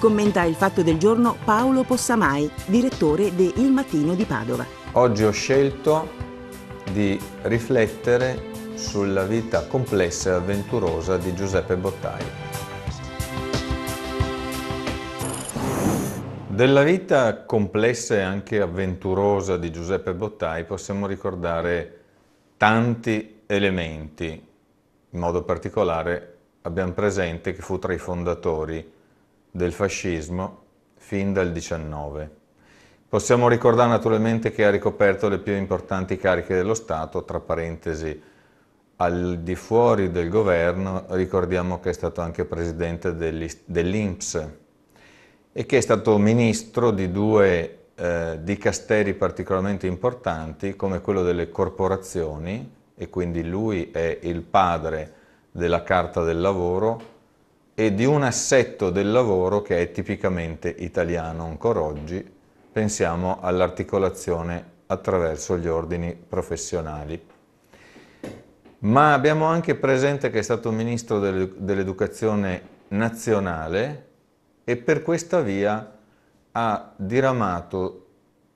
Commenta il fatto del giorno Paolo Possamai, direttore de Il Mattino di Padova. Oggi ho scelto di riflettere sulla vita complessa e avventurosa di Giuseppe Bottai. Della vita complessa e anche avventurosa di Giuseppe Bottai possiamo ricordare tanti elementi, in modo particolare abbiamo presente che fu tra i fondatori del fascismo fin dal 19. Possiamo ricordare naturalmente che ha ricoperto le più importanti cariche dello Stato, tra parentesi al di fuori del governo ricordiamo che è stato anche presidente dell'Inps e che è stato ministro di due eh, dicasteri particolarmente importanti come quello delle corporazioni e quindi lui è il padre della Carta del Lavoro e di un assetto del lavoro che è tipicamente italiano ancora oggi. Pensiamo all'articolazione attraverso gli ordini professionali. Ma abbiamo anche presente che è stato ministro dell'educazione nazionale e per questa via ha diramato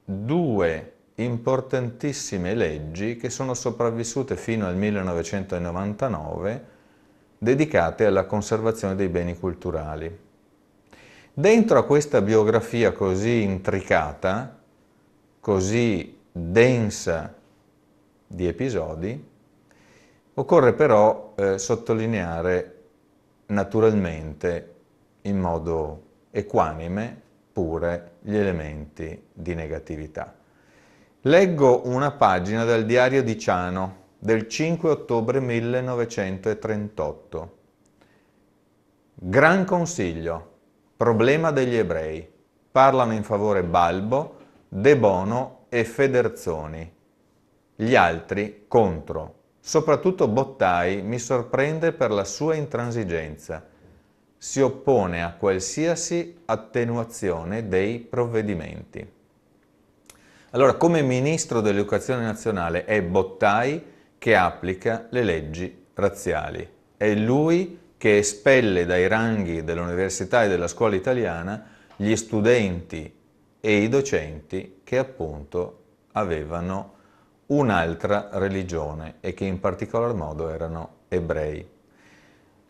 due importantissime leggi che sono sopravvissute fino al 1999 dedicate alla conservazione dei beni culturali. Dentro a questa biografia così intricata, così densa di episodi, occorre però eh, sottolineare naturalmente, in modo equanime, pure gli elementi di negatività. Leggo una pagina dal diario di Ciano, del 5 ottobre 1938. Gran Consiglio, problema degli ebrei. Parlano in favore Balbo, De Bono e Federzoni. Gli altri contro. Soprattutto Bottai mi sorprende per la sua intransigenza. Si oppone a qualsiasi attenuazione dei provvedimenti. Allora, come ministro dell'educazione nazionale è Bottai che applica le leggi razziali. È lui che espelle dai ranghi dell'università e della scuola italiana gli studenti e i docenti che appunto avevano un'altra religione e che in particolar modo erano ebrei.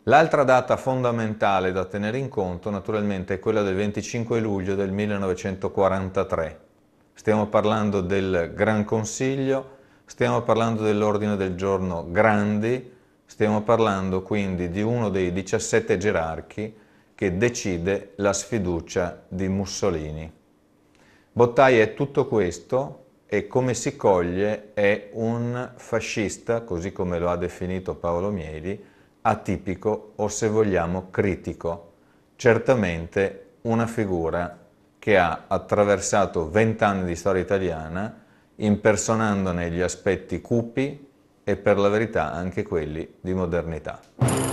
L'altra data fondamentale da tenere in conto naturalmente è quella del 25 luglio del 1943. Stiamo parlando del Gran Consiglio Stiamo parlando dell'ordine del giorno Grandi, stiamo parlando quindi di uno dei 17 gerarchi che decide la sfiducia di Mussolini. Bottai è tutto questo e come si coglie è un fascista, così come lo ha definito Paolo Mieli, atipico o se vogliamo critico, certamente una figura che ha attraversato vent'anni di storia italiana impersonandone gli aspetti cupi e per la verità anche quelli di modernità.